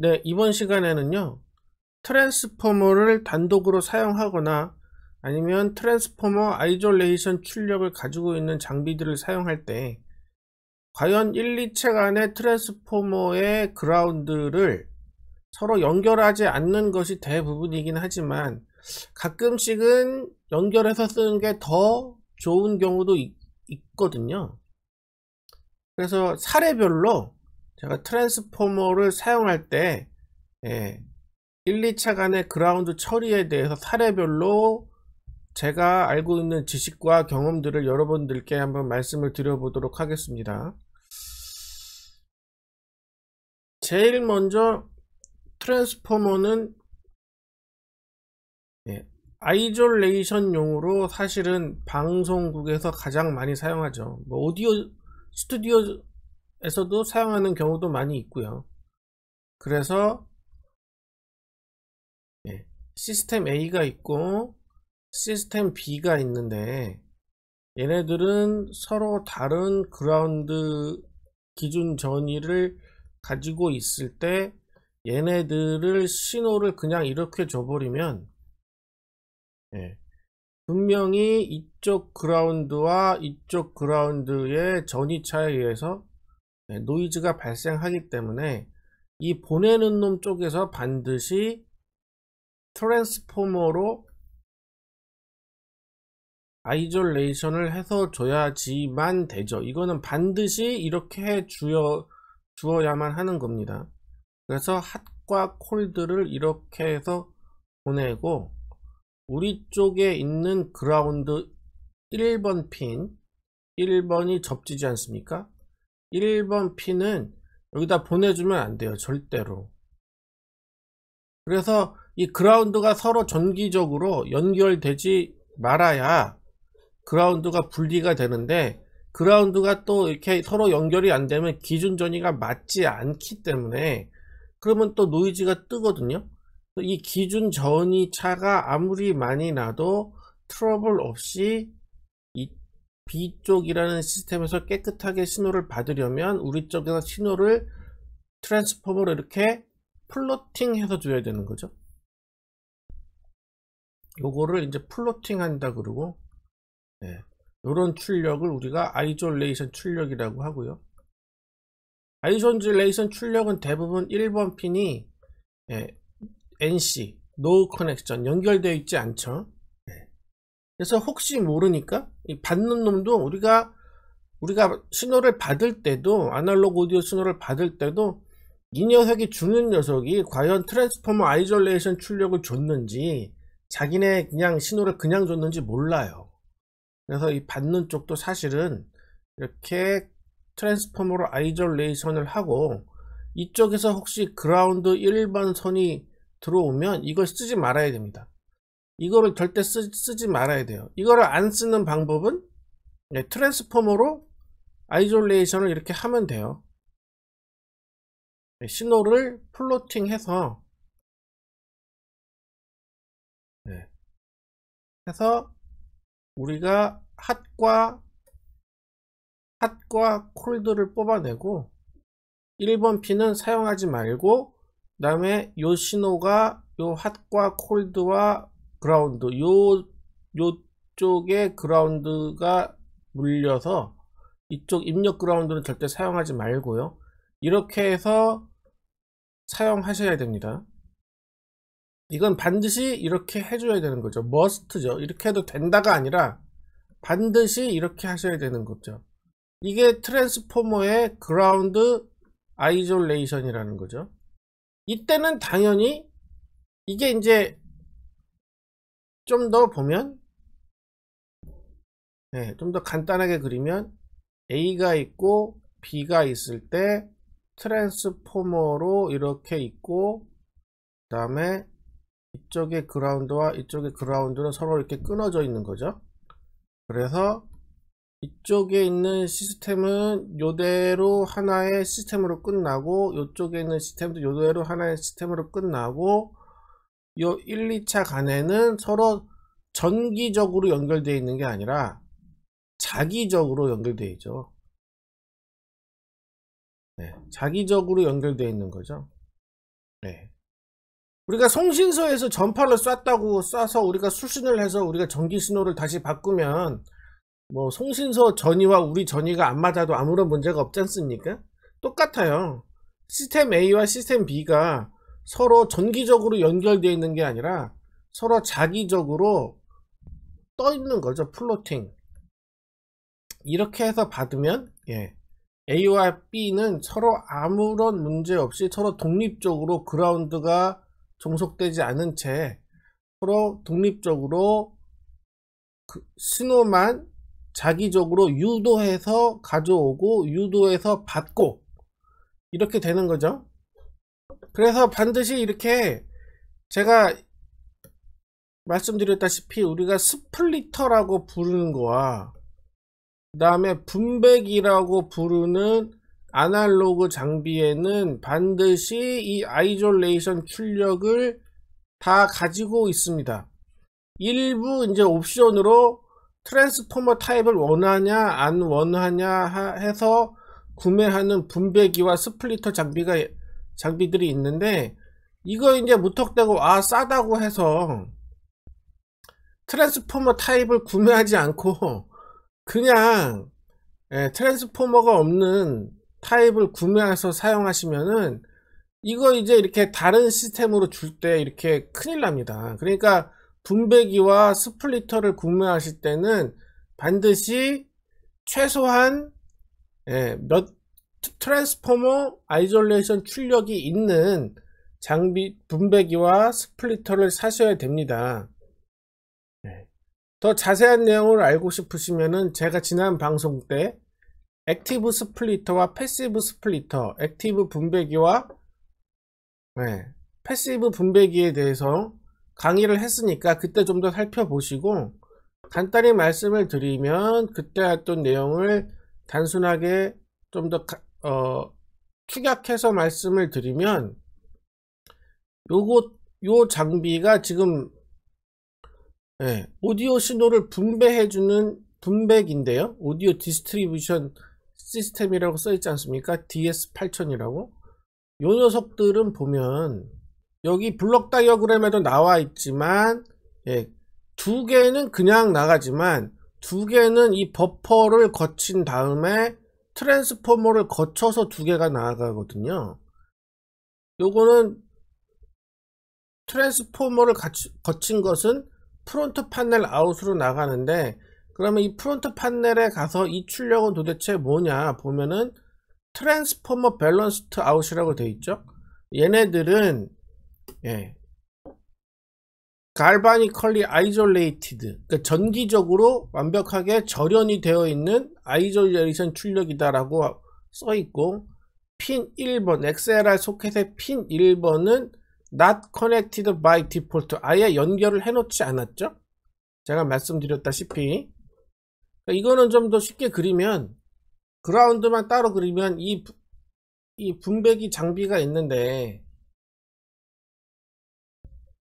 네, 이번 시간에는요. 트랜스포머를 단독으로 사용하거나 아니면 트랜스포머 아이졸레이션 출력을 가지고 있는 장비들을 사용할 때 과연 1, 2체 간의 트랜스포머의 그라운드를 서로 연결하지 않는 것이 대부분이긴 하지만 가끔씩은 연결해서 쓰는 게 더 좋은 경우도 있, 거든요 그래서 사례별로 제가 트랜스포머를 사용할 때 예, 1, 2차 간의 그라운드 처리에 대해서 사례별로 제가 알고 있는 지식과 경험들을 여러분들께 한번 말씀을 드려보도록 하겠습니다. 제일 먼저 트랜스포머는 예, 아이졸레이션용으로 사실은 방송국에서 가장 많이 사용하죠. 뭐 오디오 스튜디오 에서도 사용하는 경우도 많이 있고요. 그래서 예, 시스템 A가 있고 시스템 B가 있는데 얘네들은 서로 다른 그라운드 기준 전위를 가지고 있을 때 얘네들을 신호를 그냥 이렇게 줘버리면 예, 분명히 이쪽 그라운드와 이쪽 그라운드의 전위차에 의해서 네, 노이즈가 발생하기 때문에 이 보내는 놈 쪽에서 반드시 트랜스포머로 아이졸레이션을 해서 줘야지만 되죠. 이거는 반드시 이렇게 주어, 주어야만 하는 겁니다. 그래서 핫과 콜드를 이렇게 해서 보내고 우리 쪽에 있는 그라운드 1번 핀 1번이 접지지 않습니까? 1번 P는 여기다 보내주면 안 돼요. 절대로. 그래서 이 그라운드가 서로 전기적으로 연결되지 말아야 그라운드가 분리가 되는데 그라운드가 또 이렇게 서로 연결이 안 되면 기준 전이가 맞지 않기 때문에 그러면 또 노이즈가 뜨거든요. 이 기준 전이 차가 아무리 많이 나도 트러블 없이 B 쪽이라는 시스템에서 깨끗하게 신호를 받으려면 우리 쪽에서 신호를 트랜스포머로 이렇게 플로팅해서 줘야 되는 거죠. 요거를 이제 플로팅 한다 그러고 이런 네, 출력을 우리가 아이졸레이션 출력이라고 하고요. 아이졸레이션 출력은 대부분 1번 핀이 예, NC, 노 커넥션 연결되어 있지 않죠. 그래서 혹시 모르니까 이 받는 놈도 우리가 우리가 신호를 받을 때도 아날로그 오디오 신호를 받을 때도 이 녀석이 주는 녀석이 과연 트랜스포머 아이졸레이션 출력을 줬는지 자기네 그냥 신호를 그냥 줬는지 몰라요. 그래서 이 받는 쪽도 사실은 이렇게 트랜스포머로 아이졸레이션을 하고 이쪽에서 혹시 그라운드 1번 선이 들어오면 이걸 쓰지 말아야 됩니다. 이거를 절대 쓰, 지 말아야 돼요 이거를 안 쓰는 방법은 네, 트랜스포머로 아이졸레이션을 이렇게 하면 돼요 네, 신호를 플로팅 해서 네, 해서 우리가 핫과 핫과 콜드를 뽑아내고 1번 P는 사용하지 말고 그 다음에 요 신호가 요 핫과 콜드와 그라운드 요 요쪽에 그라운드가 물려서 이쪽 입력 그라운드는 절대 사용하지 말고요 이렇게 해서 사용하셔야 됩니다 이건 반드시 이렇게 해줘야 되는 거죠 머스트죠 이렇게 해도 된다가 아니라 반드시 이렇게 하셔야 되는 거죠 이게 트랜스포머의 그라운드 아이졸레이션이라는 거죠 이때는 당연히 이게 이제 좀더 보면 네, 좀더 간단하게 그리면 A가 있고 B가 있을 때 트랜스포머로 이렇게 있고 그 다음에 이쪽의 그라운드와 이쪽의 그라운드는 서로 이렇게 끊어져 있는 거죠 그래서 이쪽에 있는 시스템은 요대로 하나의 시스템으로 끝나고 이쪽에 있는 시스템도 요대로 하나의 시스템으로 끝나고 이 1, 2차 간에는 서로 전기적으로 연결되어 있는 게 아니라 자기적으로 연결되어 있죠. 네, 자기적으로 연결되어 있는 거죠. 네. 우리가 송신소에서 전파를 쐈다고 쏴서 우리가 수신을 해서 우리가 전기 신호를 다시 바꾸면 뭐 송신소 전이와 우리 전이가 안 맞아도 아무런 문제가 없지 않습니까? 똑같아요. 시스템 A와 시스템 B가 서로 전기적으로 연결되어 있는 게 아니라 서로 자기적으로 떠 있는 거죠. 플로팅. 이렇게 해서 받으면 예, A와 B는 서로 아무런 문제 없이 서로 독립적으로 그라운드가 종속되지 않은 채 서로 독립적으로 그 신호만 자기적으로 유도해서 가져오고 유도해서 받고 이렇게 되는 거죠. 그래서 반드시 이렇게 제가 말씀드렸다시피 우리가 스플리터라고 부르는 거와 그 다음에 분배기라고 부르는 아날로그 장비에는 반드시 이 아이졸레이션 출력을 다 가지고 있습니다. 일부 이제 옵션으로 트랜스포머 타입을 원하냐 안 원하냐 해서 구매하는 분배기와 스플리터 장비가 장비들이 있는데 이거 이제 무턱대고 아 싸다고 해서 트랜스포머 타입을 구매하지 않고 그냥 예, 트랜스포머가 없는 타입을 구매해서 사용하시면은 이거 이제 이렇게 다른 시스템으로 줄 때 이렇게 큰일 납니다 그러니까 분배기와 스플리터를 구매하실 때는 반드시 최소한 예, 몇 트랜스포머 아이졸레이션 출력이 있는 장비 분배기와 스플리터를 사셔야 됩니다. 네. 더 자세한 내용을 알고 싶으시면 제가 지난 방송 때 액티브 스플리터와 패시브 스플리터, 액티브 분배기와 네, 패시브 분배기에 대해서 강의를 했으니까 그때 좀 더 살펴보시고 간단히 말씀을 드리면 그때 했던 내용을 단순하게 좀더 어, 축약해서 말씀을 드리면 요거 요 장비가 지금 예, 오디오 신호를 분배해주는 분배기인데요. 오디오 디스트리뷰션 시스템이라고 써있지 않습니까? DS8000이라고. 요 녀석들은 보면 여기 블록 다이어그램에도 나와 있지만 예, 두 개는 그냥 나가지만 두 개는 이 버퍼를 거친 다음에 트랜스포머를 거쳐서 두 개가 나아가거든요. 요거는 트랜스포머를 거친 것은 프론트 판넬 아웃으로 나가는데 그러면 이 프론트 판넬에 가서 이 출력은 도대체 뭐냐 보면은 트랜스포머 밸런스트 아웃이라고 되어 있죠. 얘네들은 예, 갈바니컬리 아이졸레이티드 그러니까 전기적으로 완벽하게 절연이 되어 있는 아이졸레이션 출력이다라고 써 있고 핀 1번 XLR 소켓의 핀 1번은 not connected by default 아예 연결을 해놓지 않았죠 제가 말씀드렸다시피 그러니까 이거는 좀 더 쉽게 그리면 그라운드만 따로 그리면 이, 이 분배기 장비가 있는데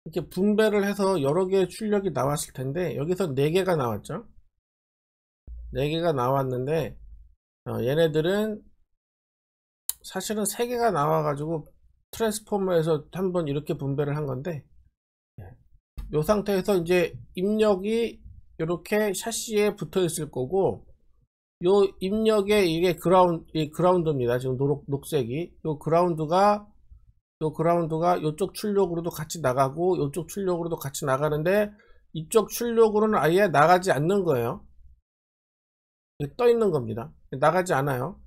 이렇게 분배를 해서 여러 개의 출력이 나왔을 텐데 여기서 4개가 나왔죠 4개가 나왔는데 어, 얘네들은 사실은 3개가 나와 가지고 트랜스포머에서 한번 이렇게 분배를 한 건데 이 예. 상태에서 이제 입력이 이렇게 샤시에 붙어 있을 거고 요입력에 이게 그라운드, 그라운드입니다. 지금 노 녹색이. 요 그라운드가 또 그라운드가 이쪽 출력으로도 같이 나가고 이쪽 출력으로도 같이 나가는데 이쪽 출력으로는 아예 나가지 않는 거예요 떠 있는 겁니다 나가지 않아요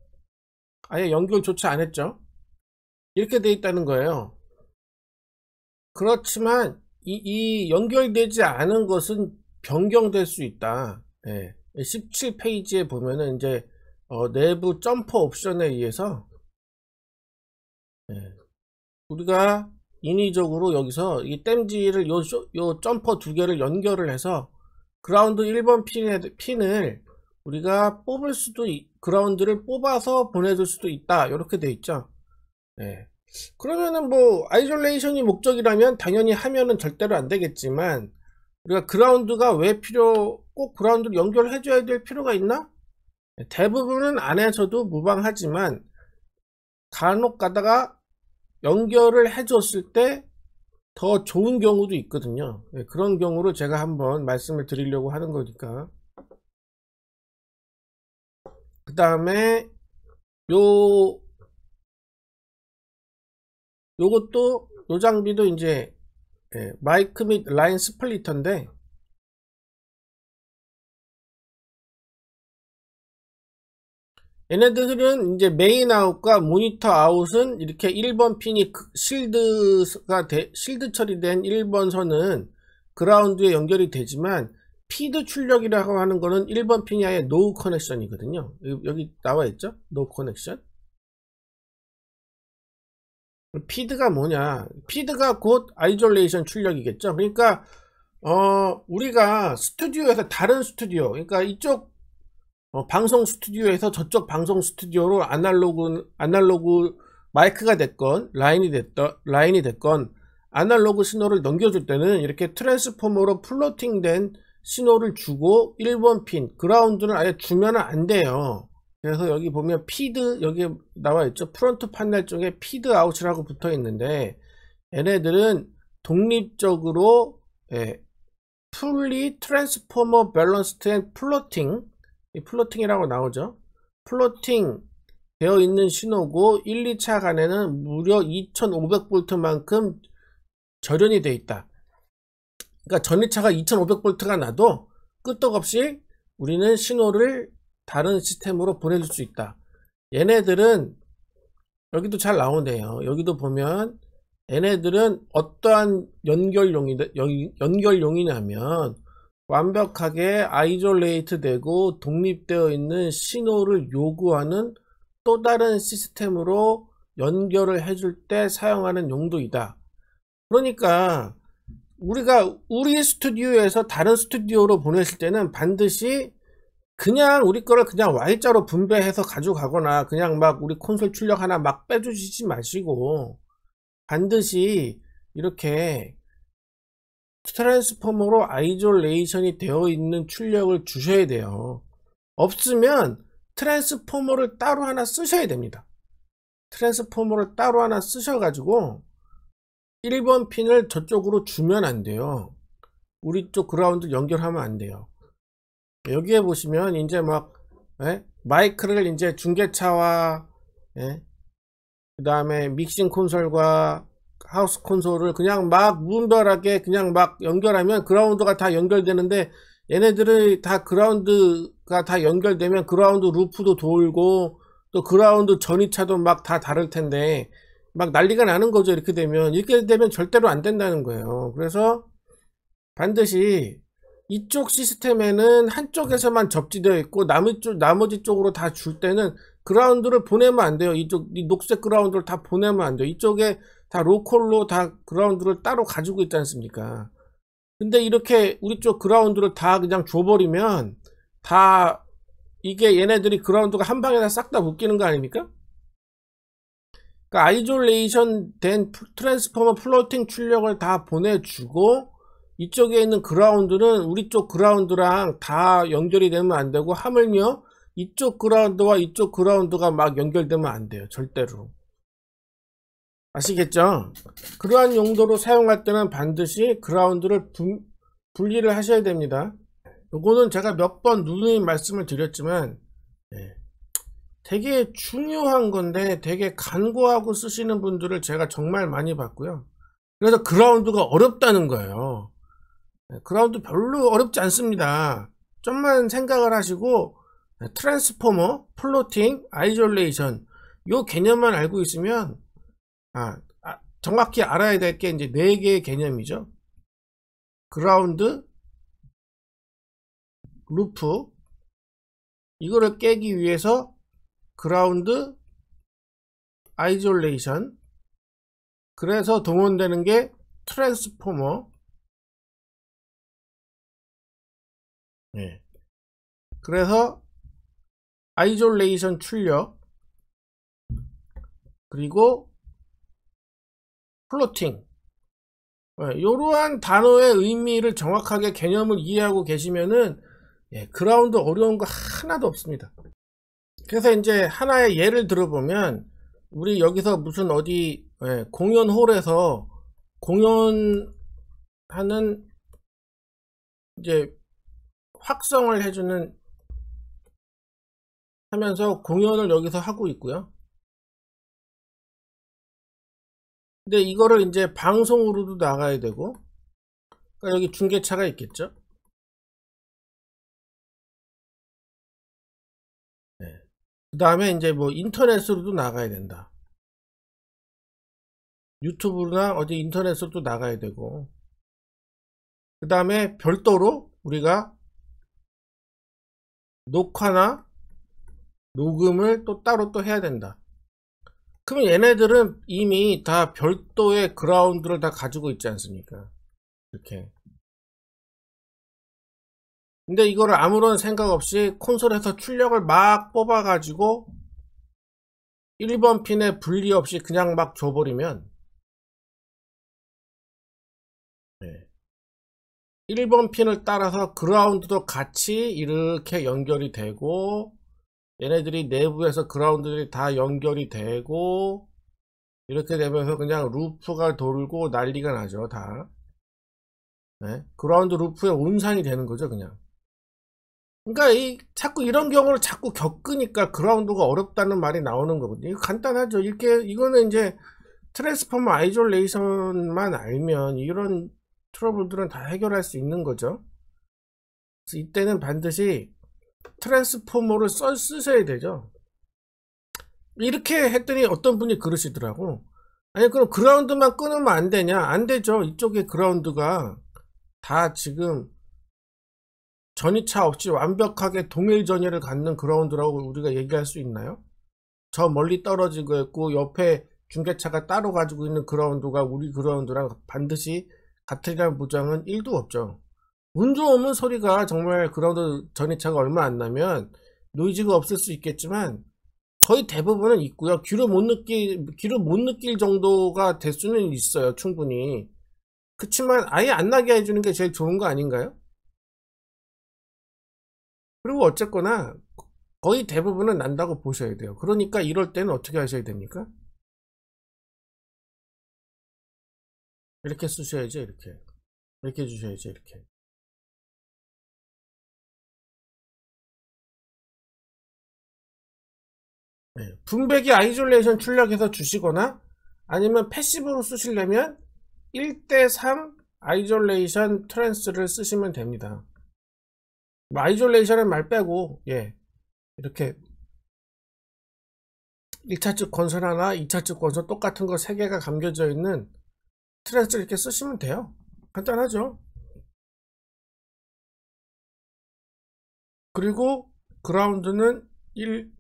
아예 연결조차 안 했죠 이렇게 돼 있다는 거예요 그렇지만 이, 이 연결되지 않은 것은 변경될 수 있다 예. 17페이지에 보면은 이제 어, 내부 점퍼 옵션에 의해서 예. 우리가 인위적으로 여기서 이 땜지를 요, 요 점퍼 두 개를 연결을 해서 그라운드 1번 핀에, 핀을 우리가 뽑을 수도 그라운드를 뽑아서 보내줄 수도 있다 이렇게 돼 있죠 네. 그러면은 뭐 아이솔레이션이 목적이라면 당연히 하면은 절대로 안 되겠지만 우리가 그라운드가 왜 필요 꼭 그라운드를 연결해 줘야 될 필요가 있나 네, 대부분은 안에서도 무방하지만 간혹 가다가 연결을 해줬을 때 더 좋은 경우도 있거든요. 네, 그런 경우를 제가 한번 말씀을 드리려고 하는 거니까. 그 다음에 요 요것도 요 장비도 이제 예, 마이크 및 라인 스플리터인데 얘네들은 이제 메인 아웃과 모니터 아웃은 이렇게 1번 핀이 그 실드가 되, 실드 처리된 1번 선은 그라운드에 연결이 되지만 피드 출력이라고 하는 거는 1번 핀이 아예 노우 커넥션이거든요. 여기 나와 있죠? 노우 커넥션. 피드가 뭐냐? 피드가 곧 아이졸레이션 출력이겠죠. 그러니까 어, 우리가 스튜디오에서 다른 스튜디오, 그러니까 이쪽 어, 방송 스튜디오에서 저쪽 방송 스튜디오로 아날로그 아날로그 마이크가 됐건 라인이 됐던 라인이 됐건 아날로그 신호를 넘겨줄 때는 이렇게 트랜스포머로 플로팅된 신호를 주고 1번 핀 그라운드는 아예 주면 안 돼요 그래서 여기 보면 피드 여기 나와 있죠 프론트 판넬 쪽에 피드 아웃이라고 붙어 있는데 얘네들은 독립적으로 예, 풀리 트랜스포머 밸런스트 앤 플로팅 플로팅이라고 나오죠. 플로팅 되어 있는 신호고 1, 2차 간에는 무려 2 5 0 0볼트만큼 절연이 되어 있다. 그러니까 전리차가2 5 0 0볼트가 나도 끄떡없이 우리는 신호를 다른 시스템으로 보내줄 수 있다. 얘네들은 여기도 잘 나오네요. 여기도 보면 얘네들은 어떠한 연결용이, 연결용이냐면 완벽하게 아이졸레이트 되고 독립되어 있는 신호를 요구하는 또 다른 시스템으로 연결을 해줄 때 사용하는 용도이다. 그러니까 우리가 우리 스튜디오에서 다른 스튜디오로 보냈을 때는 반드시 그냥 우리 거를 그냥 Y자로 분배해서 가져가거나 그냥 막 우리 콘솔 출력 하나 막 빼주시지 마시고 반드시 이렇게 트랜스포머로 아이졸레이션이 되어 있는 출력을 주셔야 돼요. 없으면 트랜스포머를 따로 하나 쓰셔야 됩니다. 트랜스포머를 따로 하나 쓰셔가지고 1번 핀을 저쪽으로 주면 안 돼요. 우리 쪽 그라운드 연결하면 안 돼요. 여기에 보시면 이제 막 예? 마이크를 이제 중계차와 예? 그 다음에 믹싱 콘솔과 하우스 콘솔을 그냥 막 무분별하게 그냥 막 연결하면 그라운드가 다 연결되는데 얘네들이 다 그라운드가 다 연결되면 그라운드 루프도 돌고 또 그라운드 전이차도막 다 다를 텐데 막 난리가 나는 거죠 이렇게 되면 이렇게 되면 절대로 안 된다는 거예요 그래서 반드시 이쪽 시스템에는 한쪽에서만 접지되어 있고 남 쪽, 나머지 쪽으로 다 줄 때는 그라운드를 보내면 안 돼요 이쪽 이 녹색 그라운드를 다 보내면 안 돼요 이쪽에 다 로컬로 다 그라운드를 따로 가지고 있지 않습니까? 근데 이렇게 우리 쪽 그라운드를 다 그냥 줘버리면 다 이게 얘네들이 그라운드가 한 방에 다싹다 묶이는 거 아닙니까? 그러니까 아이졸레이션 된 트랜스포머 플로팅 출력을 다 보내주고 이쪽에 있는 그라운드는 우리 쪽 그라운드랑 다 연결이 되면 안 되고 하물며 이쪽 그라운드와 이쪽 그라운드가 막 연결되면 안 돼요 절대로 아시겠죠? 그러한 용도로 사용할 때는 반드시 그라운드를 분, 분리를 하셔야 됩니다. 요거는 제가 몇 번 누누이 말씀을 드렸지만 예, 되게 중요한 건데 되게 간고하고 쓰시는 분들을 제가 정말 많이 봤고요. 그래서 그라운드가 어렵다는 거예요. 예, 그라운드 별로 어렵지 않습니다. 좀만 생각을 하시고 예, 트랜스포머, 플로팅, 아이졸레이션 요 개념만 알고 있으면 아, 아, 정확히 알아야 될 게 이제 네 개의 개념이죠. 그라운드, 루프, 이거를 깨기 위해서 그라운드, 아이졸레이션, 그래서 동원되는 게 트랜스포머, 네. 그래서 아이졸레이션 출력, 그리고 플로팅 이러한 예, 단어의 의미를 정확하게 개념을 이해하고 계시면은 예, 그라운드 어려운 거 하나도 없습니다. 그래서 이제 하나의 예를 들어보면 우리 여기서 무슨 어디 예, 공연홀에서 공연하는 이제 확성을 해주는 하면서 공연을 여기서 하고 있고요. 근데 이거를 이제 방송으로도 나가야 되고 그러니까 여기 중계차가 있겠죠 네. 그 다음에 이제 뭐 인터넷으로도 나가야 된다 유튜브나 어디 인터넷으로도 나가야 되고 그 다음에 별도로 우리가 녹화나 녹음을 또 따로 또 해야 된다 그럼 얘네들은 이미 다 별도의 그라운드를 다 가지고 있지 않습니까? 이렇게. 근데 이거를 아무런 생각 없이 콘솔에서 출력을 막 뽑아가지고 1번 핀에 분리 없이 그냥 막 줘버리면 1번 핀을 따라서 그라운드도 같이 이렇게 연결이 되고 얘네들이 내부에서 그라운드들이 다 연결이 되고 이렇게 되면서 그냥 루프가 돌고 난리가 나죠 다 네? 그라운드 루프의 온상이 되는 거죠 그냥 그러니까 이 자꾸 이런 경우를 자꾸 겪으니까 그라운드가 어렵다는 말이 나오는 거거든요 이거 간단하죠 이렇게 이거는 이제 트랜스포머 아이졸레이션만 알면 이런 트러블들은 다 해결할 수 있는 거죠 이때는 반드시 트랜스포머를 써, 쓰셔야 되죠. 이렇게 했더니 어떤 분이 그러시더라고. 아니 그럼 그라운드만 끊으면 안 되냐? 안 되죠. 이쪽에 그라운드가 다 지금 전이차 없이 완벽하게 동일 전이를 갖는 그라운드라고 우리가 얘기할 수 있나요? 저 멀리 떨어지고 있고 옆에 중계차가 따로 가지고 있는 그라운드가 우리 그라운드랑 반드시 같으리라는 보장은 1도 없죠. 운좋오면 소리가 정말 그라운드 전이차가 얼마 안 나면 노이즈가 없을 수 있겠지만 거의 대부분은 있고요. 귀로 못 느낄 귀로 못 느낄 정도가 될 수는 있어요. 충분히. 그렇지만 아예 안 나게 해주는 게 제일 좋은 거 아닌가요? 그리고 어쨌거나 거의 대부분은 난다고 보셔야 돼요. 그러니까 이럴 때는 어떻게 하셔야 됩니까? 이렇게 쓰셔야죠. 이렇게 이렇게 주셔야죠. 이렇게 네. 분배기 아이졸레이션 출력해서 주시거나 아니면 패시브로 쓰시려면 1대3 아이졸레이션 트랜스를 쓰시면 됩니다. 뭐 아이졸레이션은 말 빼고 예 이렇게 1차측 건설 하나 2차측 건설 똑같은 거 3개가 감겨져 있는 트랜스 를 이렇게 쓰시면 돼요. 간단하죠? 그리고 그라운드는 1,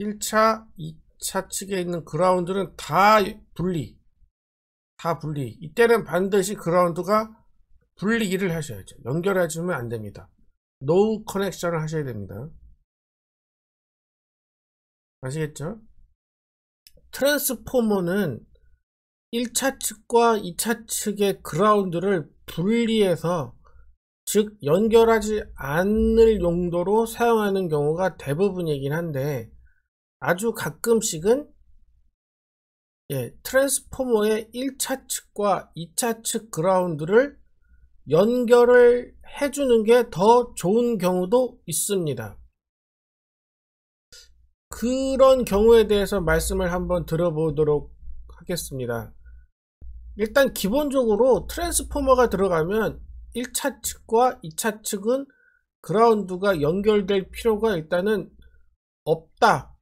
1차, 2차 측에 있는 그라운드는 다 분리. 다 분리. 이때는 반드시 그라운드가 분리기를 하셔야죠. 연결해주면 안 됩니다. 노우 커넥션을 하셔야 됩니다. 아시겠죠? 트랜스포머는 1차 측과 2차 측의 그라운드를 분리해서 즉 연결하지 않을 용도로 사용하는 경우가 대부분이긴 한데 아주 가끔씩은 예, 트랜스포머의 1차 측과 2차 측 그라운드를 연결을 해주는 게 더 좋은 경우도 있습니다. 그런 경우에 대해서 말씀을 한번 들어보도록 하겠습니다. 일단 기본적으로 트랜스포머가 들어가면 1차 측과 2차 측은 그라운드가 연결될 필요가 일단은 없다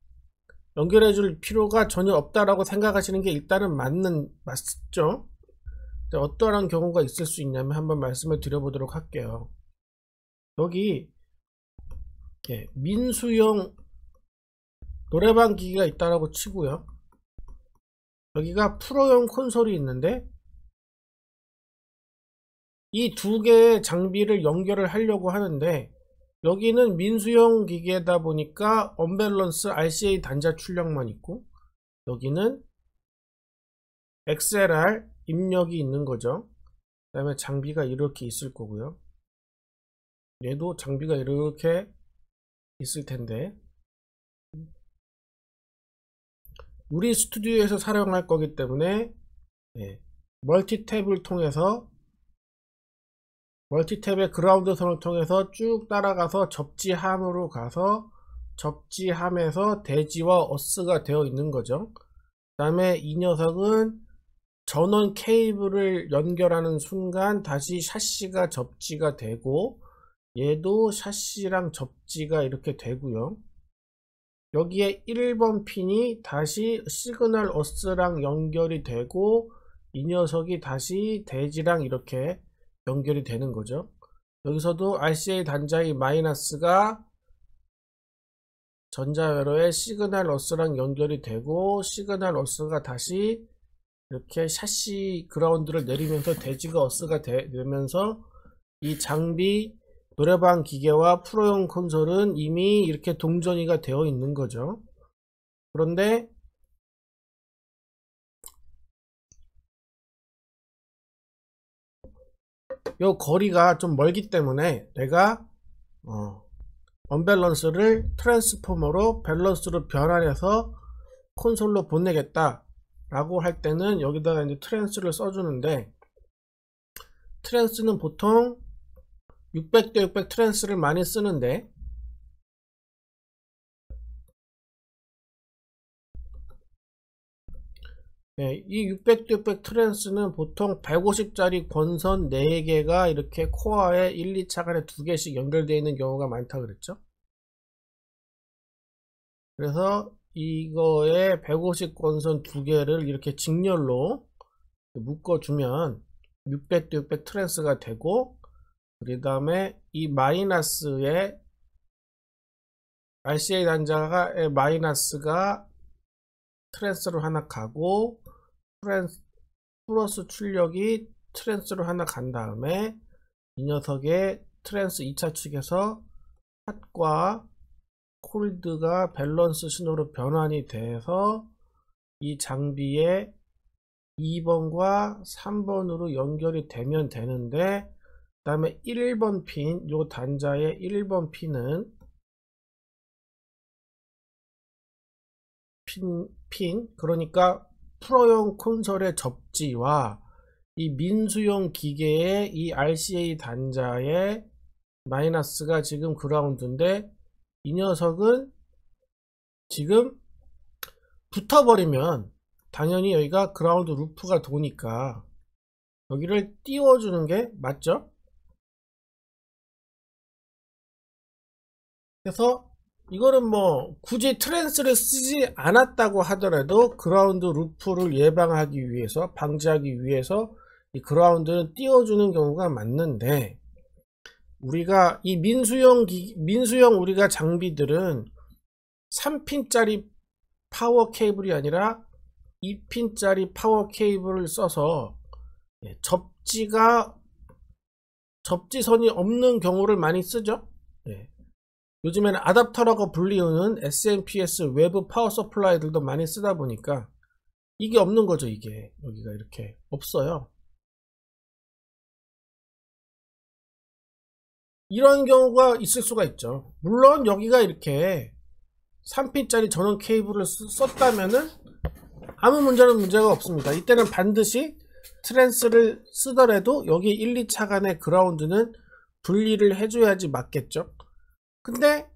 연결해 줄 필요가 전혀 없다라고 생각하시는 게 일단은 맞는 맞죠 어떠한 경우가 있을 수 있냐면 한번 말씀을 드려보도록 할게요 여기 예, 민수용 노래방 기기가 있다라고 치고요 여기가 프로용 콘솔이 있는데 이 두 개의 장비를 연결을 하려고 하는데 여기는 민수형 기계다 보니까 언밸런스 RCA 단자 출력만 있고 여기는 XLR 입력이 있는 거죠. 그 다음에 장비가 이렇게 있을 거고요. 얘도 장비가 이렇게 있을 텐데 우리 스튜디오에서 사용할 거기 때문에 네, 멀티탭을 통해서 멀티탭의 그라운드 선을 통해서 쭉 따라가서 접지함으로 가서 접지함에서 대지와 어스가 되어 있는 거죠. 그 다음에 이 녀석은 전원 케이블을 연결하는 순간 다시 샤시가 접지가 되고 얘도 샤시랑 접지가 이렇게 되고요. 여기에 1번 핀이 다시 시그널 어스랑 연결이 되고 이 녀석이 다시 대지랑 이렇게 연결이 되는 거죠. 여기서도 RCA 단자의 마이너스가 전자회로의 시그널 어스랑 연결이 되고 시그널 어스가 다시 이렇게 샤시 그라운드를 내리면서 대지가 어스가 되, 되면서 이 장비 노래방 기계와 프로용 콘솔은 이미 이렇게 동전이가 되어 있는 거죠. 그런데 요 거리가 좀 멀기 때문에 내가 어, 언밸런스를 트랜스포머로 밸런스로 변환해서 콘솔로 보내겠다 라고 할 때는 여기다가 이제 트랜스를 써주는데 트랜스는 보통 600대 600 트랜스를 많이 쓰는데 네, 이 600, 600 트랜스는 보통 150짜리 권선 4개가 이렇게 코어에 1, 2차간에 2개씩 연결되어 있는 경우가 많다 그랬죠. 그래서 이거에 150 권선 2개를 이렇게 직렬로 묶어주면 600, 600 트랜스가 되고 그 다음에 이 마이너스의 RCA 단자가 마이너스가 트랜스로 하나 가고 프란스, 플러스 출력이 트랜스로 하나 간 다음에 이 녀석의 트랜스 2차 측에서 핫과 콜드가 밸런스 신호로 변환이 돼서 이 장비에 2번과 3번으로 연결이 되면 되는데 그 다음에 1번 핀, 요 단자의 1번 핀은 핀, 핀 그러니까 프로용 콘솔의 접지와 이 민수용 기계의 이 RCA 단자의 마이너스가 지금 그라운드인데 이 녀석은 지금 붙어버리면 당연히 여기가 그라운드 루프가 도니까 여기를 띄워주는 게 맞죠? 그래서 이거는 뭐 굳이 트랜스를 쓰지 않았다고 하더라도 그라운드 루프를 예방하기 위해서 방지하기 위해서 이 그라운드는 띄워주는 경우가 맞는데 우리가 이 민수형 기, 민수형 우리가 장비들은 3핀짜리 파워 케이블이 아니라 2핀짜리 파워 케이블을 써서 예, 접지가 접지선이 없는 경우를 많이 쓰죠. 예. 요즘에는 아답터라고 불리우는 SMPS 외부 파워 서플라이들도 많이 쓰다 보니까 이게 없는 거죠 이게 여기가 이렇게 없어요 이런 경우가 있을 수가 있죠 물론 여기가 이렇게 3핀짜리 전원 케이블을 썼다면은 아무 문제는 문제가 없습니다 이때는 반드시 트랜스를 쓰더라도 여기 1, 2차 간의 그라운드는 분리를 해줘야지 맞겠죠 근데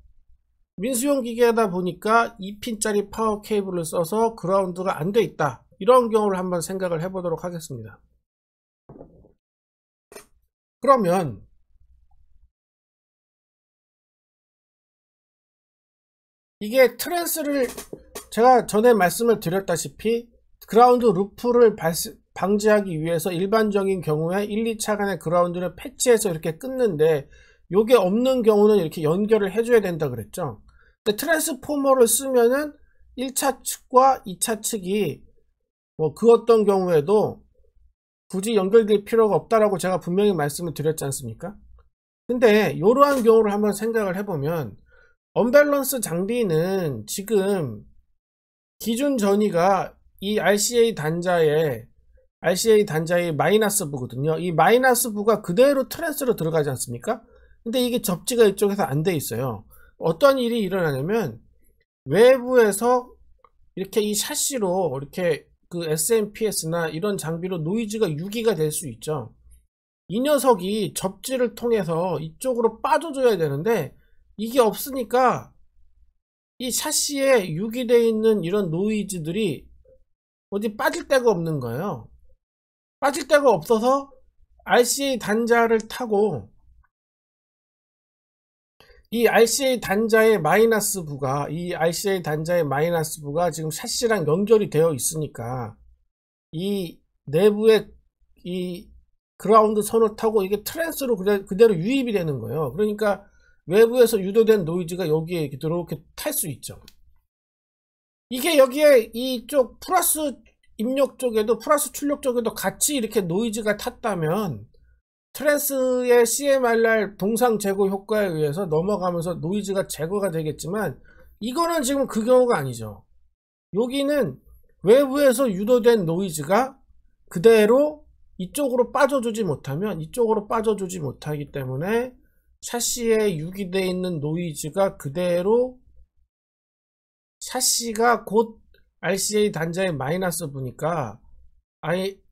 민수용 기계다 보니까 2핀짜리 파워 케이블을 써서 그라운드가 안 돼 있다 이런 경우를 한번 생각을 해 보도록 하겠습니다 그러면 이게 트랜스를 제가 전에 말씀을 드렸다시피 그라운드 루프를 발스, 방지하기 위해서 일반적인 경우에 1, 2차간의 그라운드를 패치해서 이렇게 끊는데 요게 없는 경우는 이렇게 연결을 해줘야 된다 그랬죠 근데 트랜스포머를 쓰면은 1차 측과 2차 측이 뭐 그 어떤 경우에도 굳이 연결될 필요가 없다라고 제가 분명히 말씀을 드렸지 않습니까 근데 이러한 경우를 한번 생각을 해보면 언밸런스 장비는 지금 기준 전이가 이 RCA 단자에 RCA 단자의 마이너스 부거든요. 이 마이너스 부가 그대로 트랜스로 들어가지 않습니까? 근데 이게 접지가 이쪽에서 안 돼 있어요. 어떤 일이 일어나냐면 외부에서 이렇게 이샤시로 이렇게 그 SMPS나 이런 장비로 노이즈가 유기가 될 수 있죠. 이 녀석이 접지를 통해서 이쪽으로 빠져줘야 되는데 이게 없으니까 이 샤시에 유기되어 있는 이런 노이즈들이 어디 빠질 데가 없는 거예요. 빠질 데가 없어서 RCA 단자를 타고 이 RCA 단자의 마이너스 부가 이 RCA 단자의 마이너스 부가 지금 샷시랑 연결이 되어 있으니까 이내부에이 그라운드 선을 타고 이게 트랜스로 그대로 유입이 되는 거예요. 그러니까 외부에서 유도된 노이즈가 여기에 이렇게 탈 수 있죠. 이게 여기에 이쪽 플러스 입력 쪽에도 플러스 출력 쪽에도 같이 이렇게 노이즈가 탔다면 트랜스의 CMRR 동상 제거 효과에 의해서 넘어가면서 노이즈가 제거가 되겠지만 이거는 지금 그 경우가 아니죠. 여기는 외부에서 유도된 노이즈가 그대로 이쪽으로 빠져주지 못하면 이쪽으로 빠져주지 못하기 때문에 샤시에 유기되어 있는 노이즈가 그대로 샤시가 곧 RCA 단자의 마이너스 보니까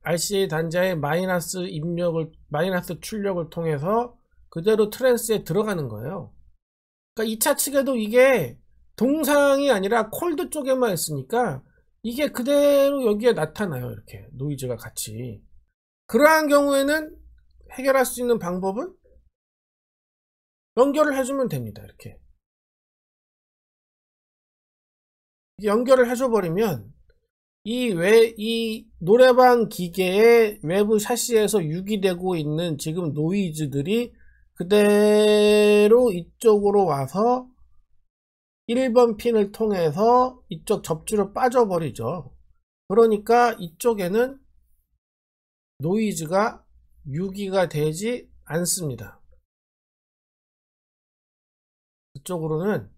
RCA 단자의 마이너스 입력을 마이너스 출력을 통해서 그대로 트랜스에 들어가는 거예요. 그러니까 2차 측에도 이게 동상이 아니라 콜드 쪽에만 있으니까 이게 그대로 여기에 나타나요. 이렇게 노이즈가 같이. 그러한 경우에는 해결할 수 있는 방법은 연결을 해주면 됩니다. 이렇게. 연결을 해줘버리면 이왜이 노래방 기계의 외부 샤시에서 유기되고 있는 지금 노이즈들이 그대로 이쪽으로 와서 1번 핀을 통해서 이쪽 접지로 빠져버리죠. 그러니까 이쪽에는 노이즈가 유기가 되지 않습니다. 이쪽으로는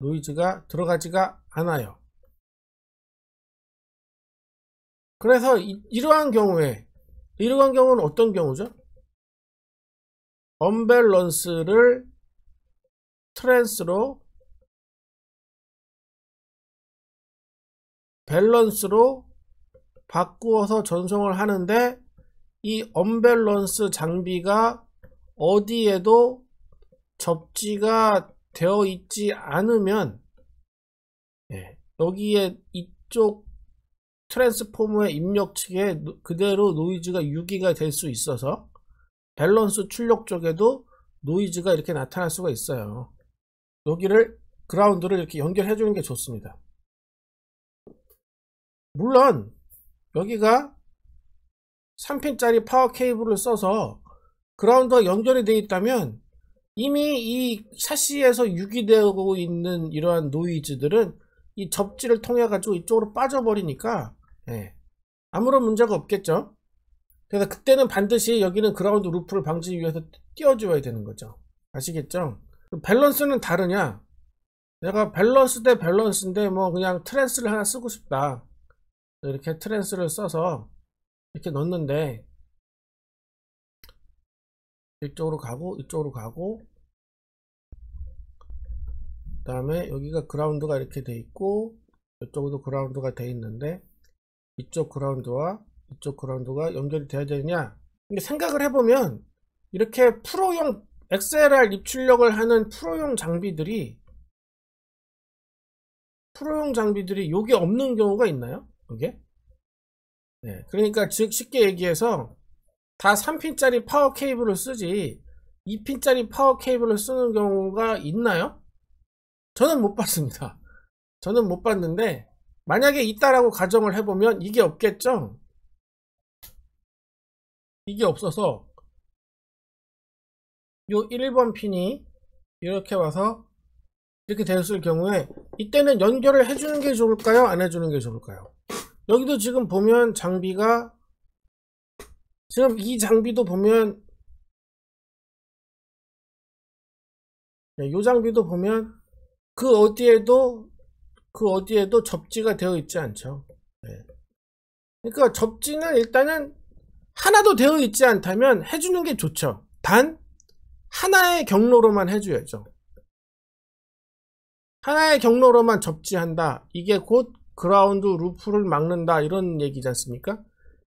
노이즈가 들어가지가 않아요. 그래서 이, 러한 경우에 이러한 경우는 어떤 경우죠? 언밸런스를 트랜스로 밸런스로 바꾸어서 전송을 하는데 이 언밸런스 장비가 어디에도 접지가 되어 있지 않으면 예, 여기에 이쪽 트랜스포머의 입력 측에 그대로 노이즈가 유기가 될 수 있어서 밸런스 출력 쪽에도 노이즈가 이렇게 나타날 수가 있어요. 여기를 그라운드를 이렇게 연결해 주는 게 좋습니다. 물론 여기가 3핀짜리 파워 케이블을 써서 그라운드가 연결이 되어 있다면 이미 이 샤시에서 유기되고 있는 이러한 노이즈들은 이 접지를 통해 가지고 이쪽으로 빠져버리니까 네. 아무런 문제가 없겠죠. 그래서 그때는 반드시 여기는 그라운드 루프를 방지하기 위해서 띄워줘야 되는 거죠. 아시겠죠? 밸런스는 다르냐? 내가 밸런스 대 밸런스인데 뭐 그냥 트랜스를 하나 쓰고 싶다. 이렇게 트랜스를 써서 이렇게 넣는데 이쪽으로 가고 이쪽으로 가고 그 다음에 여기가 그라운드가 이렇게 돼 있고 이쪽도 그라운드가 돼 있는데 이쪽 그라운드와 이쪽 그라운드가 연결이 돼야 되느냐 근데 생각을 해보면 이렇게 프로용 XLR 입출력을 하는 프로용 장비들이 프로용 장비들이 여기 없는 경우가 있나요? 그게? 네, 그러니까 즉 쉽게 얘기해서 다 3핀짜리 파워 케이블을 쓰지 2핀짜리 파워 케이블을 쓰는 경우가 있나요? 저는 못 봤습니다. 저는 못 봤는데 만약에 있다라고 가정을 해보면 이게 없겠죠? 이게 없어서 요 1번 핀이 이렇게 와서 이렇게 되었을 경우에 이때는 연결을 해주는 게 좋을까요? 안 해주는 게 좋을까요? 여기도 지금 보면 장비가 지금 이 장비도 보면 이 네, 장비도 보면 그 어디에도 그 어디에도 접지가 되어 있지 않죠. 네. 그러니까 접지는 일단은 하나도 되어 있지 않다면 해주는 게 좋죠. 단 하나의 경로로만 해줘야죠. 하나의 경로로만 접지한다. 이게 곧 그라운드 루프를 막는다 이런 얘기지 않습니까?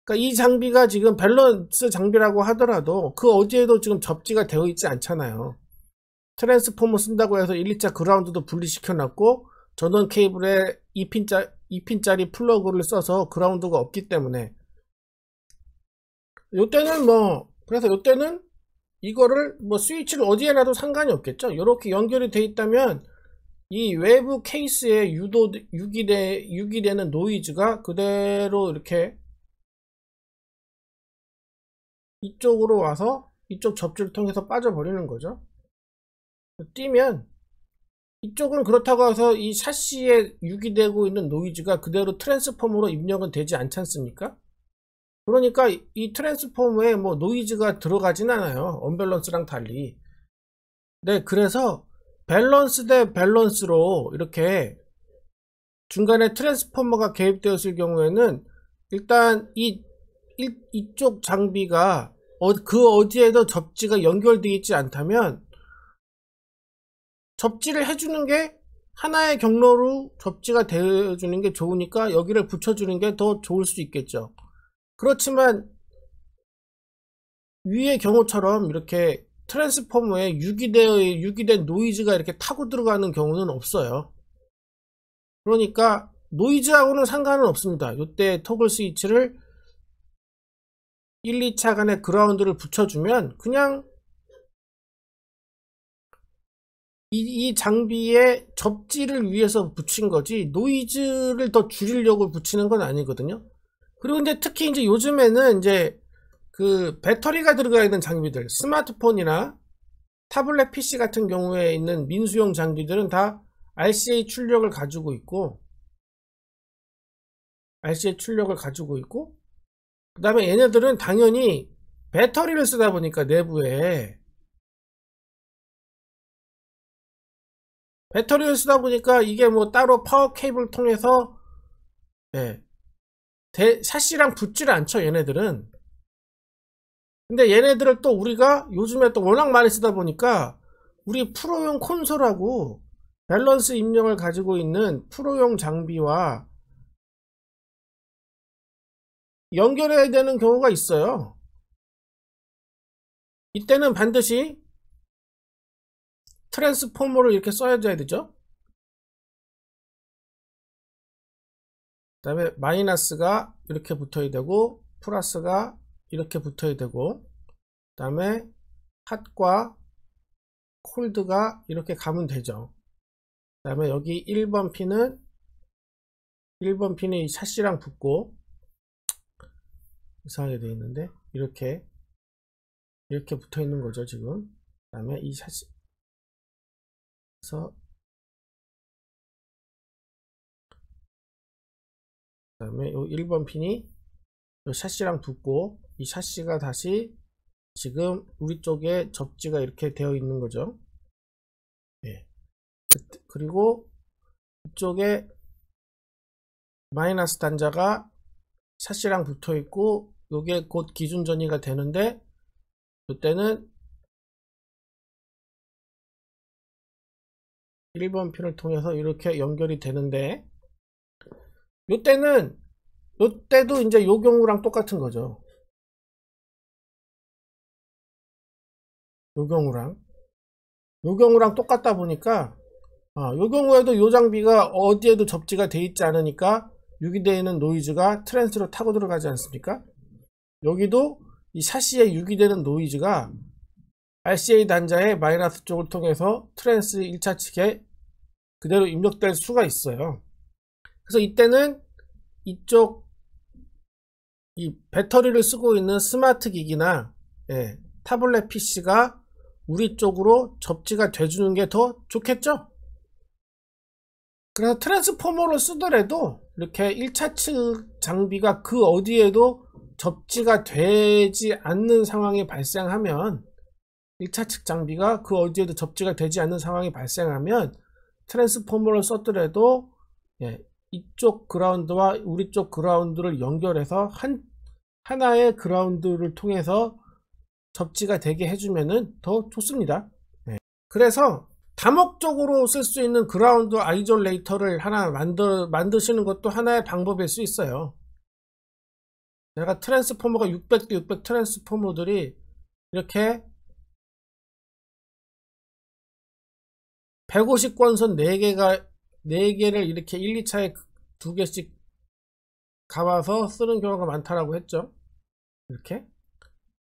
그러니까 이 장비가 지금 밸런스 장비라고 하더라도 그 어디에도 지금 접지가 되어 있지 않잖아요. 트랜스포머 쓴다고 해서 1, 2차 그라운드도 분리시켜 놨고 전원 케이블에 2핀짜, 2핀짜리 플러그를 써서 그라운드가 없기 때문에 요때는 뭐 그래서 요때는 이거를 뭐 스위치를 어디에 놔도 상관이 없겠죠 이렇게 연결이 돼 있다면 이 외부 케이스에 유도 유기되, 유기되는 노이즈가 그대로 이렇게 이쪽으로 와서 이쪽 접지를 통해서 빠져버리는 거죠 뛰면 이쪽은 그렇다고 해서 이 샤시에 유기되고 있는 노이즈가 그대로 트랜스폼으로 입력은 되지 않지 않습니까? 그러니까 이 트랜스폼에 뭐 노이즈가 들어가진 않아요. 언밸런스랑 달리. 네, 그래서 밸런스 대 밸런스로 이렇게 중간에 트랜스포머가 개입되었을 경우에는 일단 이, 이 이쪽 장비가 어, 그 어디에도 접지가 연결되어 있지 않다면 접지를 해주는 게 하나의 경로로 접지가 되어주는 게 좋으니까 여기를 붙여주는 게 더 좋을 수 있겠죠. 그렇지만 위의 경우처럼 이렇게 트랜스포머에 유기되어 유기된 노이즈가 이렇게 타고 들어가는 경우는 없어요. 그러니까 노이즈하고는 상관은 없습니다. 이때 토글 스위치를 1, 2차 간의 그라운드를 붙여주면 그냥 이, 이 장비에 접지를 위해서 붙인 거지 노이즈를 더 줄이려고 붙이는 건 아니거든요 그리고 이제 특히 이제 요즘에는 이제 그 배터리가 들어가 있는 장비들 스마트폰이나 타블렛 PC 같은 경우에 있는 민수용 장비들은 다 RCA 출력을 가지고 있고 RCA 출력을 가지고 있고 그 다음에 얘네들은 당연히 배터리를 쓰다 보니까 내부에 배터리를 쓰다 보니까 이게 뭐 따로 파워 케이블 통해서 예, 대, 샷시랑 붙지를 않죠 얘네들은 근데 얘네들을 또 우리가 요즘에 또 워낙 많이 쓰다 보니까 우리 프로용 콘솔하고 밸런스 입력을 가지고 있는 프로용 장비와 연결해야 되는 경우가 있어요 이때는 반드시 트랜스포머를 이렇게 써야 되죠 그 다음에 마이너스가 이렇게 붙어야 되고 플러스가 이렇게 붙어야 되고 그 다음에 핫과 콜드가 이렇게 가면 되죠 그 다음에 여기 1번 핀은 1번 핀이 샷시랑 붙고 이상하게 되어 있는데 이렇게 이렇게 붙어 있는 거죠 지금 그 다음에 이 샷시 그래서 그 다음에 이 1번 핀이 샷시랑 붙고 이샷시가 다시 지금 우리 쪽에 접지가 이렇게 되어 있는 거죠 예. 그리고 이쪽에 마이너스 단자가 샷시랑 붙어 있고 이게 곧 기준 전이가 되는데 이때는 1번 표를 통해서 이렇게 연결이 되는데 요때는 요때도 이제 요 경우랑 똑같은 거죠 요 경우랑 요 경우랑 똑같다 보니까 아, 요 경우에도 요 장비가 어디에도 접지가 돼 있지 않으니까 유기되는 노이즈가 트랜스로 타고 들어가지 않습니까 여기도 이 샤시에 유기되는 노이즈가 RCA 단자의 마이너스 쪽을 통해서 트랜스 1차 측에 그대로 입력될 수가 있어요. 그래서 이때는 이쪽 이 배터리를 쓰고 있는 스마트 기기나 예, 타블렛 PC가 우리 쪽으로 접지가 돼주는 게 더 좋겠죠? 그래서 트랜스포머를 쓰더라도 이렇게 1차 측 장비가 그 어디에도 접지가 되지 않는 상황이 발생하면 1차 측 장비가 그 어디에도 접지가 되지 않는 상황이 발생하면 트랜스포머를 썼더라도 예, 이쪽 그라운드와 우리 쪽 그라운드를 연결해서 한 하나의 그라운드를 통해서 접지가 되게 해주면더 좋습니다. 네. 그래서 다목적으로 쓸 수 있는 그라운드 아이졸레이터를 하나 만들, 만드시는 것도 하나의 방법일 수 있어요. 내가 트랜스포머가 600개 600 트랜스포머들이 이렇게 150권선 4개가 4개를 이렇게 1, 2차에 2개씩 가봐서 쓰는 경우가 많다라고 했죠. 이렇게.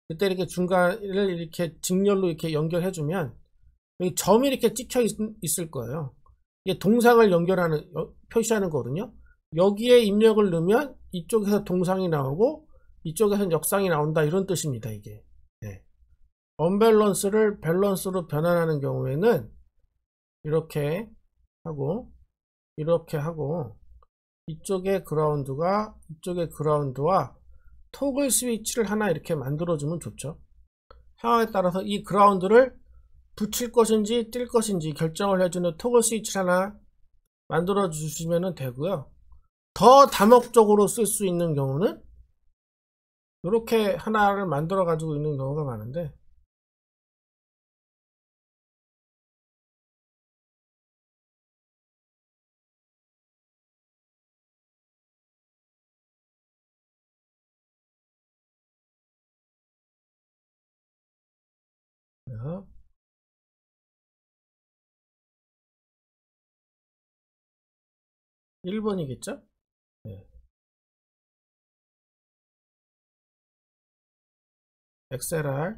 그때 이렇게 중간을 이렇게 직렬로 이렇게 연결해 주면 여기 점이 이렇게 찍혀 있, 을 거예요. 이게 동상을 연결하는 표시하는 거거든요. 여기에 입력을 넣으면 이쪽에서 동상이 나오고 이쪽에서 역상이 나온다 이런 뜻입니다. 이게 네. 언밸런스를 밸런스로 변환하는 경우에는 이렇게 하고 이렇게 하고 이쪽에 그라운드가 이쪽에 그라운드와 토글 스위치를 하나 이렇게 만들어주면 좋죠. 상황에 따라서 이 그라운드를 붙일 것인지 뛸 것인지 결정을 해주는 토글 스위치 하나 만들어 주시면 되고요. 더 다목적으로 쓸 수 있는 경우는 이렇게 하나를 만들어 가지고 있는 경우가 많은데 1번이겠죠? 네. XLR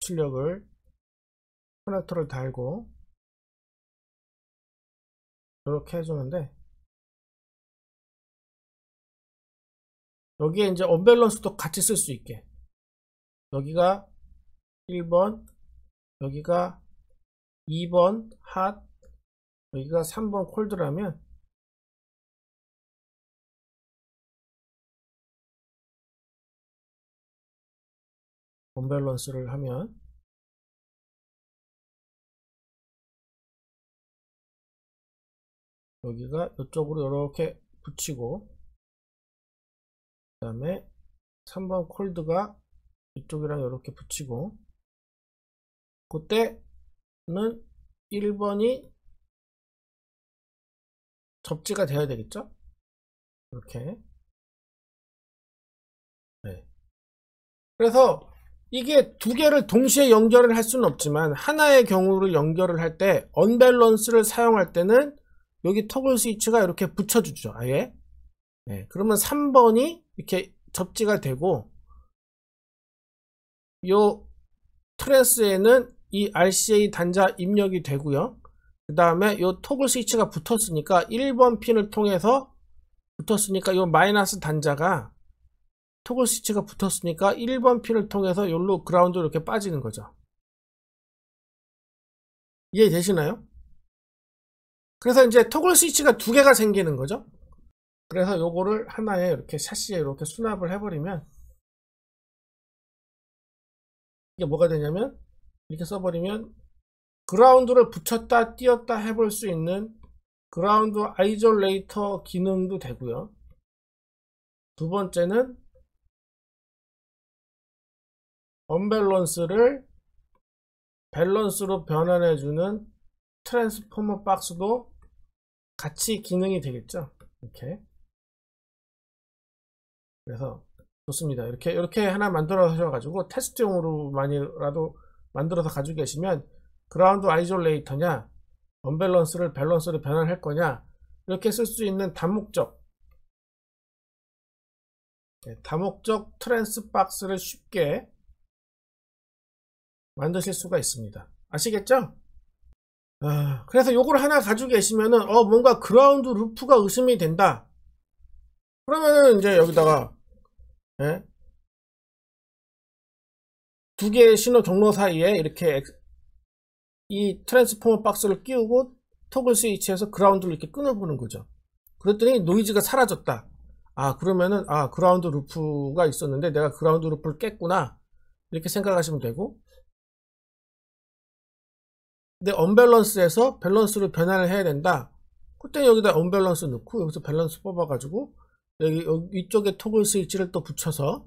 출력을 커넥터를 달고 이렇게 해주는데 여기에 이제 언밸런스도 같이 쓸 수 있게 여기가 1번 여기가 2번 핫 여기가 3번 콜드라면 언밸런스를 하면 여기가 이쪽으로 이렇게 붙이고 그 다음에 3번 콜드가 이쪽이랑 이렇게 붙이고 그때는 1번이 접지가 되어야 되겠죠 이렇게 네. 그래서 이게 두 개를 동시에 연결을 할 수는 없지만 하나의 경우를 연결을 할 때 언밸런스를 사용할 때는 여기 터글 스위치가 이렇게 붙여주죠 아예 네, 그러면 3번이 이렇게 접지가 되고 요트레스에는이 RCA 단자 입력이 되고요 그 다음에 요 토글 스위치가 붙었으니까 1번 핀을 통해서 붙었으니까 요 마이너스 단자가 토글 스위치가 붙었으니까 1번 피를 통해서 열로 그라운드로 이렇게 빠지는 거죠. 이해되시나요? 그래서 이제 토글 스위치가 두 개가 생기는 거죠. 그래서 요거를 하나에 이렇게 샤시에 이렇게 수납을 해버리면 이게 뭐가 되냐면 이렇게 써버리면 그라운드를 붙였다 띄었다 해볼 수 있는 그라운드 아이졸레이터 기능도 되고요. 두 번째는 언밸런스를 밸런스로 변환해주는 트랜스포머 박스도 같이 기능이 되겠죠. 이렇게. 그래서 좋습니다. 이렇게 이렇게 하나 만들어서셔가지고 테스트용으로 많이라도 만들어서 가지고 계시면 그라운드 아이졸레이터냐 언밸런스를 밸런스로 변환할 거냐 이렇게 쓸 수 있는 다목적 네, 다목적 트랜스 박스를 쉽게 만드실 수가 있습니다. 아시겠죠? 아, 그래서 요걸 하나 가지고 계시면은 어 뭔가 그라운드 루프가 의심이 된다. 그러면은 이제 여기다가 예? 두 개의 신호 경로 사이에 이렇게 이 트랜스포머 박스를 끼우고 토글 스위치에서 그라운드를 이렇게 끊어보는 거죠. 그랬더니 노이즈가 사라졌다. 아 그러면은 아 그라운드 루프가 있었는데 내가 그라운드 루프를 깼구나 이렇게 생각하시면 되고 근데 언밸런스에서 밸런스로 변환을 해야 된다. 그때 여기다 언밸런스 넣고 여기서 밸런스 뽑아가지고 여기, 여기 이쪽에 토글 스위치를 또 붙여서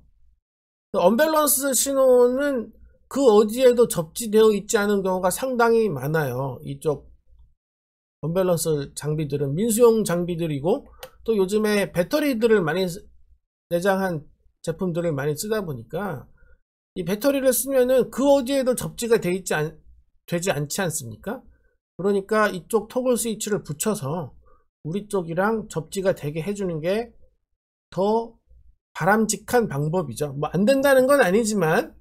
언밸런스 신호는 그 어디에도 접지되어 있지 않은 경우가 상당히 많아요. 이쪽 언밸런스 장비들은 민수용 장비들이고 또 요즘에 배터리들을 많이 내장한 제품들을 많이 쓰다 보니까 이 배터리를 쓰면은 그 어디에도 접지가 돼 있지 않, 되지 않지 않습니까? 그러니까 이쪽 토글 스위치를 붙여서 우리 쪽이랑 접지가 되게 해주는 게 더 바람직한 방법이죠. 뭐 안 된다는 건 아니지만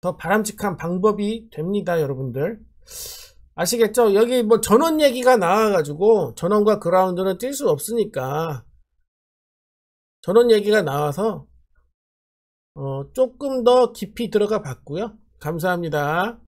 더 바람직한 방법이 됩니다, 여러분들. 아시겠죠? 여기 뭐 전원 얘기가 나와가지고 전원과 그라운드는 뛸 수 없으니까 전원 얘기가 나와서 어 조금 더 깊이 들어가 봤고요. 감사합니다.